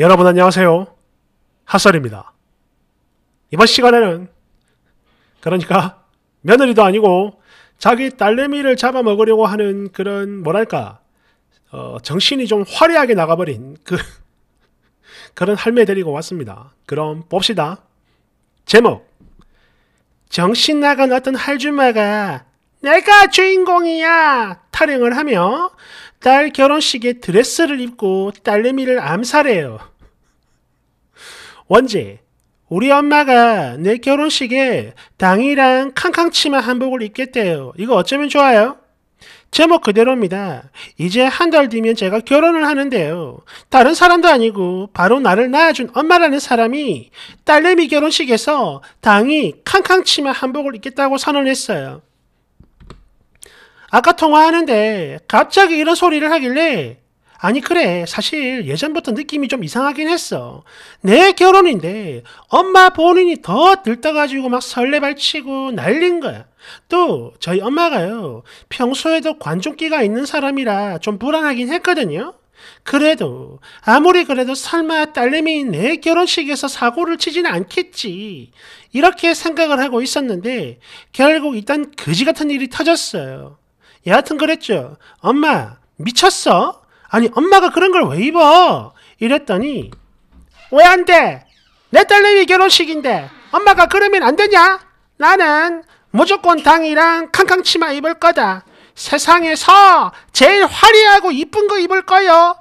여러분 안녕하세요. 핫설입니다. 이번 시간에는 그러니까 며느리도 아니고 자기 딸내미를 잡아먹으려고 하는 그런 뭐랄까 어, 정신이 좀 화려하게 나가버린 그 그런 할매 데리고 왔습니다. 그럼 봅시다. 제목 정신 나간 어떤 할주마가 내가 주인공이야 탈행을 하며 딸 결혼식에 드레스를 입고 딸내미를 암살해요. 원제, 우리 엄마가 내 결혼식에 당이랑 캉캉 치마 한복을 입겠대요. 이거 어쩌면 좋아요? 제목 그대로입니다. 이제 한 달 뒤면 제가 결혼을 하는데요. 다른 사람도 아니고 바로 나를 낳아준 엄마라는 사람이 딸내미 결혼식에서 당이 캉캉 치마 한복을 입겠다고 선언했어요. 아까 통화하는데 갑자기 이런 소리를 하길래 아니 그래 사실 예전부터 느낌이 좀 이상하긴 했어 내 결혼인데 엄마 본인이 더 들떠가지고 막 설레발치고 난린 거야 또 저희 엄마가요 평소에도 관종기가 있는 사람이라 좀 불안하긴 했거든요 그래도 아무리 그래도 설마 딸내미 내 결혼식에서 사고를 치진 않겠지 이렇게 생각을 하고 있었는데 결국 일단 그지 같은 일이 터졌어요 여하튼 그랬죠. 엄마, 미쳤어? 아니, 엄마가 그런 걸 왜 입어? 이랬더니, 왜 안 돼? 내 딸내미 결혼식인데, 엄마가 그러면 안 되냐? 나는 무조건 당이랑 캉캉 치마 입을 거다. 세상에서 제일 화려하고 이쁜 거 입을 거요.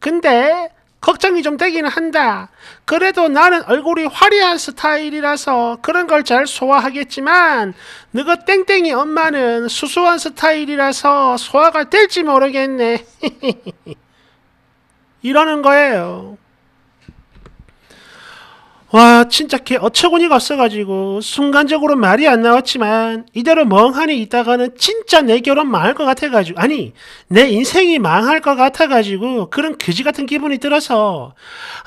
근데 걱정이 좀 되기는 한다. 그래도 나는 얼굴이 화려한 스타일이라서 그런 걸 잘 소화하겠지만 너거 땡땡이 엄마는 수수한 스타일이라서 소화가 될지 모르겠네. 이러는 거예요. 와 진짜 개 어처구니가 없어가지고 순간적으로 말이 안 나왔지만 이대로 멍하니 있다가는 진짜 내 결혼 망할 것 같아가지고 아니 내 인생이 망할 것 같아가지고 그런 그지 같은 기분이 들어서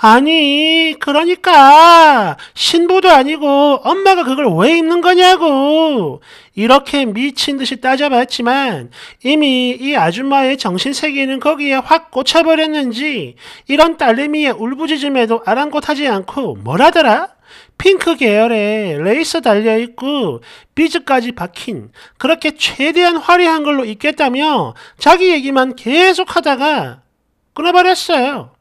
아니 그러니까 신부도 아니고 엄마가 그걸 왜 입는 거냐고 이렇게 미친 듯이 따져봤지만 이미 이 아줌마의 정신세계는 거기에 확 꽂혀버렸는지 이런 딸내미의 울부짖음에도 아랑곳하지 않고 뭐라더라? 핑크 계열에 레이스 달려있고 비즈까지 박힌 그렇게 최대한 화려한 걸로 입겠다며 자기 얘기만 계속 하다가 끊어버렸어요.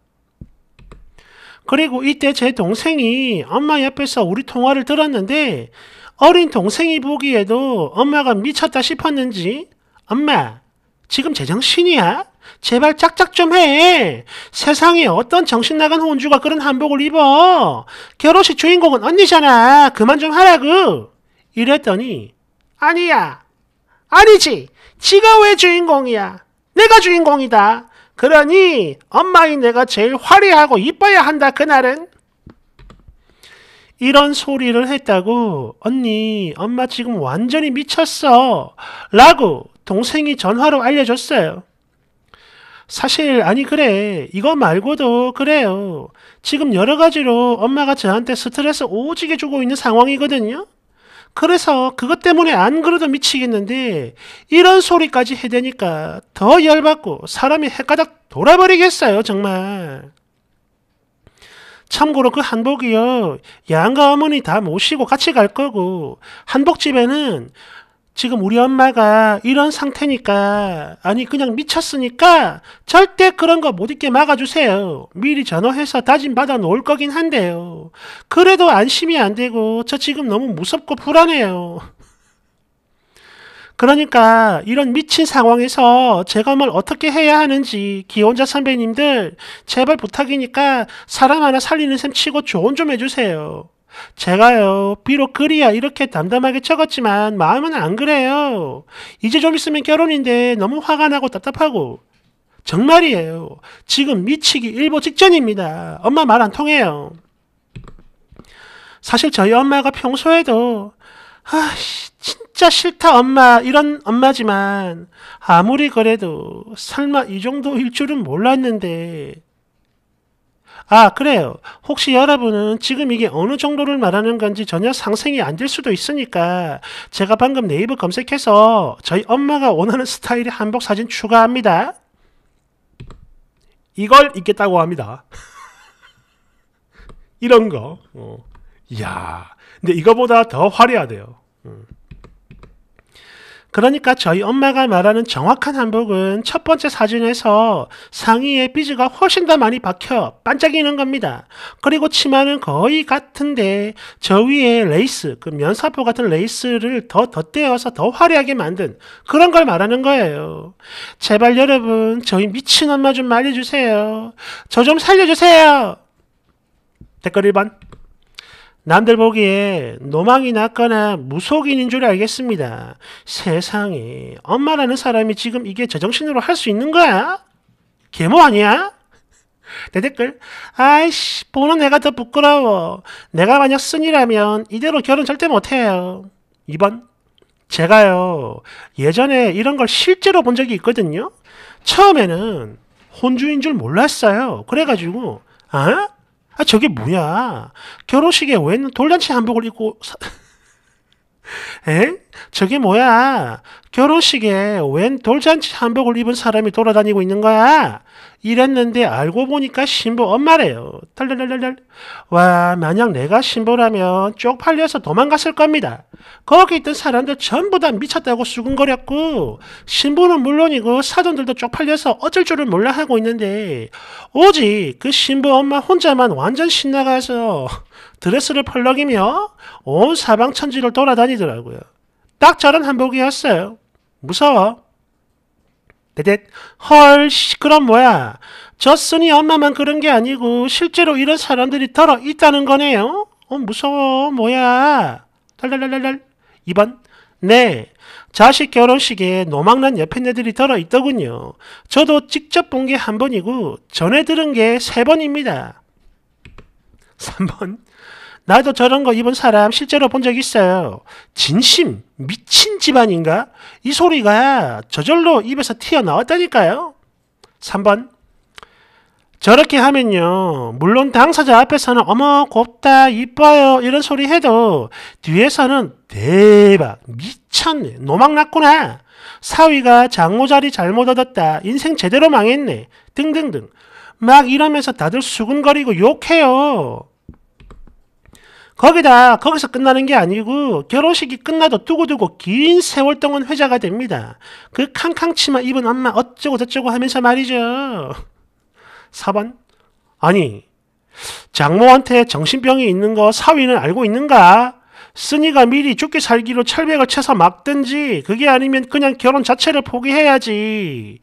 그리고 이때 제 동생이 엄마 옆에서 우리 통화를 들었는데 어린 동생이 보기에도 엄마가 미쳤다 싶었는지 엄마 지금 제정신이야? 제발 짝짝 좀 해. 세상에 어떤 정신 나간 혼주가 그런 한복을 입어. 결혼식 주인공은 언니잖아. 그만 좀 하라고. 이랬더니 아니야. 아니지. 지가 왜 주인공이야? 내가 주인공이다. 그러니 엄마인 내가 제일 화려하고 이뻐야 한다 그날은. 이런 소리를 했다고 언니 엄마 지금 완전히 미쳤어 라고 동생이 전화로 알려줬어요. 사실 아니 그래 이거 말고도 그래요. 지금 여러 가지로 엄마가 저한테 스트레스 오지게 주고 있는 상황이거든요. 그래서 그것 때문에 안 그래도 미치겠는데 이런 소리까지 해대니까 더 열받고 사람이 헷가닥 돌아버리겠어요 정말. 참고로 그 한복이요. 양가 어머니 다 모시고 같이 갈 거고 한복집에는 지금 우리 엄마가 이런 상태니까 아니 그냥 미쳤으니까 절대 그런 거못 입게 막아주세요. 미리 전화해서 다짐 받아 놓을 거긴 한데요. 그래도 안심이 안 되고 저 지금 너무 무섭고 불안해요. 그러니까 이런 미친 상황에서 제가 뭘 어떻게 해야 하는지 기혼자 선배님들 제발 부탁이니까 사람 하나 살리는 셈 치고 조언 좀 해주세요. 제가요, 비록 글이야 이렇게 담담하게 적었지만 마음은 안 그래요. 이제 좀 있으면 결혼인데 너무 화가 나고 답답하고. 정말이에요. 지금 미치기 일보 직전입니다. 엄마 말 안 통해요. 사실 저희 엄마가 평소에도 아씨, 진짜 싫다 엄마. 이런 엄마지만 아무리 그래도 설마 이 정도일 줄은 몰랐는데. 아, 그래요. 혹시 여러분은 지금 이게 어느 정도를 말하는 건지 전혀 상생이 안 될 수도 있으니까 제가 방금 네이버 검색해서 저희 엄마가 원하는 스타일의 한복 사진 추가합니다. 이걸 입겠다고 합니다. 이런 거. 어. 야 근데 이거보다 더 화려하대요. 음. 그러니까 저희 엄마가 말하는 정확한 한복은 첫 번째 사진에서 상의의 비즈가 훨씬 더 많이 박혀 반짝이는 겁니다. 그리고 치마는 거의 같은데 저 위에 레이스, 그 면사포 같은 레이스를 더 덧대어서 더 화려하게 만든 그런 걸 말하는 거예요. 제발 여러분, 저희 미친 엄마 좀 말려주세요. 저 좀 살려주세요. 댓글 1번. 남들 보기에 노망이 낫거나 무속인인 줄 알겠습니다. 세상에 엄마라는 사람이 지금 이게 제정신으로 할 수 있는 거야? 개모 아니야? 내댓글 아이씨 보는 내가 더 부끄러워. 내가 만약 쓴이라면 이대로 결혼 절대 못해요. 2번 제가요 예전에 이런 걸 실제로 본 적이 있거든요. 처음에는 혼주인 줄 몰랐어요. 그래가지고 아? 아, 저게 뭐야. 결혼식에 왜 돌잔치 한복을 입고 사... 에? 저게 뭐야? 결혼식에 웬 돌잔치 한복을 입은 사람이 돌아다니고 있는 거야? 이랬는데 알고 보니까 신부 엄마래요. 달달달달 와, 만약 내가 신부라면 쪽팔려서 도망갔을 겁니다. 거기 있던 사람들 전부 다 미쳤다고 수군거렸고, 신부는 물론이고 사돈들도 쪽팔려서 어쩔 줄을 몰라 하고 있는데, 오직 그 신부 엄마 혼자만 완전 신나가서 드레스를 펄럭이며 온 사방 천지를 돌아다니더라고요. 딱 저런 한복이었어요. 무서워. 대댓헐 시끄럼 뭐야. 저 쓰니 엄마만 그런 게 아니고 실제로 이런 사람들이 더러 있다는 거네요. 어 무서워 뭐야. 달달달달달 2번 네, 자식 결혼식에 노망난 옆에 애들이 더러 있더군요. 저도 직접 본 게 한 번이고 전에 들은 게 세 번입니다. 3번 나도 저런 거 입은 사람 실제로 본 적 있어요. 진심, 미친 집안인가? 이 소리가 저절로 입에서 튀어나왔다니까요. 3번. 저렇게 하면요. 물론 당사자 앞에서는 어머 곱다 이뻐요 이런 소리 해도 뒤에서는 대박 미쳤네 노망났구나 사위가 장모자리 잘못 얻었다 인생 제대로 망했네 등등등 막 이러면서 다들 수근거리고 욕해요. 거기다 거기서 끝나는 게 아니고 결혼식이 끝나도 두고두고 긴 세월 동안 회자가 됩니다. 그 캉캉 치마 입은 엄마 어쩌고 저쩌고 하면서 말이죠. 4번 아니 장모한테 정신병이 있는 거 사위는 알고 있는가? 쓰니가 미리 죽게 살기로 철벽을 쳐서 막든지 그게 아니면 그냥 결혼 자체를 포기해야지.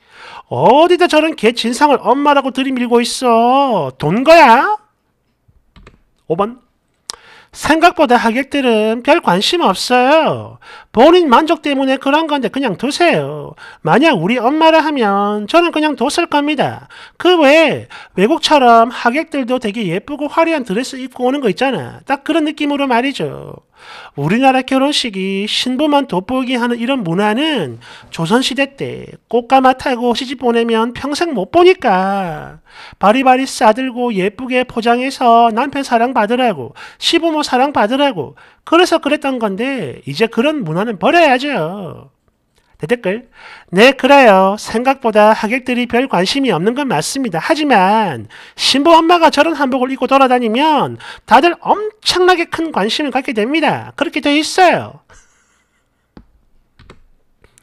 어디다 저런 개 진상을 엄마라고 들이밀고 있어. 돈 거야? 5번 생각보다 하객들은 별 관심 없어요. 본인 만족 때문에 그런 건데 그냥 두세요. 만약 우리 엄마라 하면 저는 그냥 뒀을 겁니다. 그 외에 외국처럼 하객들도 되게 예쁘고 화려한 드레스 입고 오는 거 있잖아. 딱 그런 느낌으로 말이죠. 우리나라 결혼식이 신부만 돋보이게 하는 이런 문화는 조선시대 때 꽃가마 타고 시집 보내면 평생 못 보니까 바리바리 싸들고 예쁘게 포장해서 남편 사랑받으라고 시부모 사랑받으라고 그래서 그랬던 건데 이제 그런 문화는 버려야죠. 대댓글. 네, 그래요. 생각보다 하객들이 별 관심이 없는 건 맞습니다. 하지만 신부 엄마가 저런 한복을 입고 돌아다니면 다들 엄청나게 큰 관심을 갖게 됩니다. 그렇게 돼 있어요.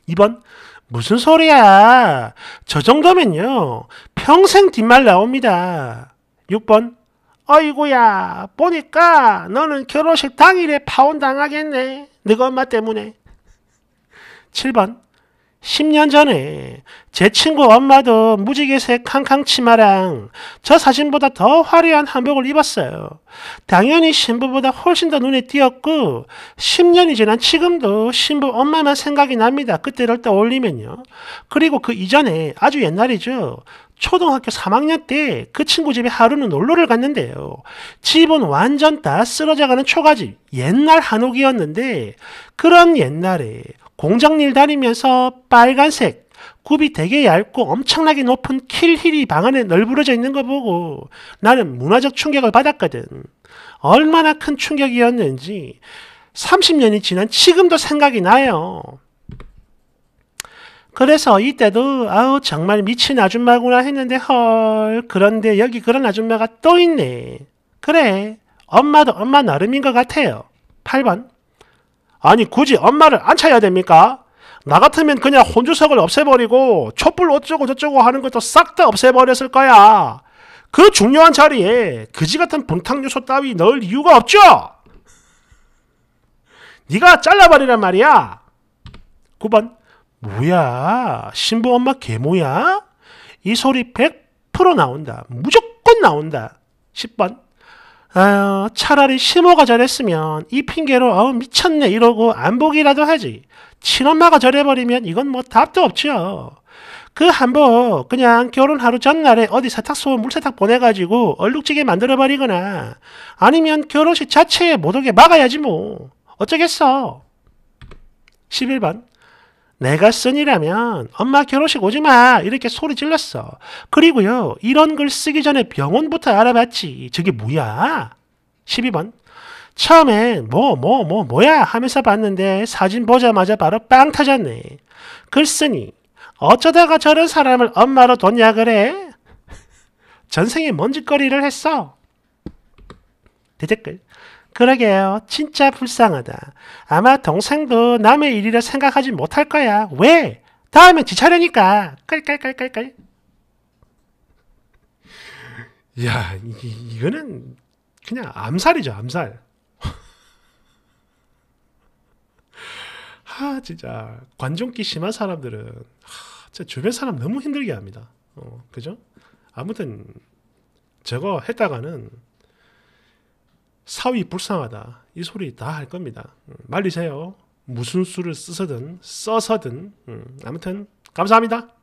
2번. 무슨 소리야. 저 정도면요. 평생 뒷말 나옵니다. 6번. 어이구야. 보니까 너는 결혼식 당일에 파혼당하겠네. 네가 엄마 때문에. 7번. 10년 전에 제 친구 엄마도 무지개색 캉캉 치마랑 저 사진보다 더 화려한 한복을 입었어요. 당연히 신부보다 훨씬 더 눈에 띄었고 10년이 지난 지금도 신부 엄마만 생각이 납니다. 그때를 떠올리면요. 그리고 그 이전에 아주 옛날이죠. 초등학교 3학년 때 그 친구 집에 하루는 놀러를 갔는데요. 집은 완전 다 쓰러져가는 초가집, 옛날 한옥이었는데 그런 옛날에 공장일 다니면서 빨간색 굽이 되게 얇고 엄청나게 높은 킬힐이 방 안에 널브러져 있는 거 보고 나는 문화적 충격을 받았거든. 얼마나 큰 충격이었는지 30년이 지난 지금도 생각이 나요. 그래서 이때도 아우 정말 미친 아줌마구나 했는데 헐 그런데 여기 그런 아줌마가 또 있네. 그래 엄마도 엄마 나름인 것 같아요. 8번 아니 굳이 엄마를 안 차야 됩니까? 나 같으면 그냥 혼주석을 없애버리고 촛불 어쩌고 저쩌고 하는 것도 싹 다 없애버렸을 거야. 그 중요한 자리에 그지 같은 분탕 요소 따위 넣을 이유가 없죠. 네가 잘라버리란 말이야. 9번 뭐야 신부 엄마 개모야? 이 소리 100% 나온다. 무조건 나온다. 10번 아유, 차라리 시모가 저랬으면 이 핑계로 아우 어, 미쳤네 이러고 안보기라도 하지. 친엄마가 저래버리면 이건 뭐 답도 없지요. 그 한복 그냥 결혼 하루 전날에 어디 세탁소 물세탁 보내가지고 얼룩지게 만들어버리거나 아니면 결혼식 자체에 못 오게 막아야지 뭐. 어쩌겠어. 11번 내가 쓴이라면 엄마 결혼식 오지 마 이렇게 소리 질렀어. 그리고요 이런 글 쓰기 전에 병원부터 알아봤지. 저게 뭐야? 12번 처음엔 뭐뭐뭐 뭐, 뭐, 뭐 야 하면서 봤는데 사진 보자마자 바로 빵 타졌네. 글쓰니 어쩌다가 저런 사람을 엄마로 뒀냐 그래? 전생에 먼지거리를 했어. 대댓글 그러게요. 진짜 불쌍하다. 아마 동생도 남의 일이라 생각하지 못할 거야. 왜? 다음엔 지 차례니까. 깔깔깔깔깔. 야, 이, 이거는 그냥 암살이죠, 암살. 아, 진짜 관종기 심한 사람들은 아, 진짜 주변 사람 너무 힘들게 합니다. 어, 그죠? 아무튼 저거 했다가는 사위 불쌍하다 이 소리 다 할 겁니다. 음, 말리세요. 무슨 수를 쓰서든 써서든 음, 아무튼 감사합니다.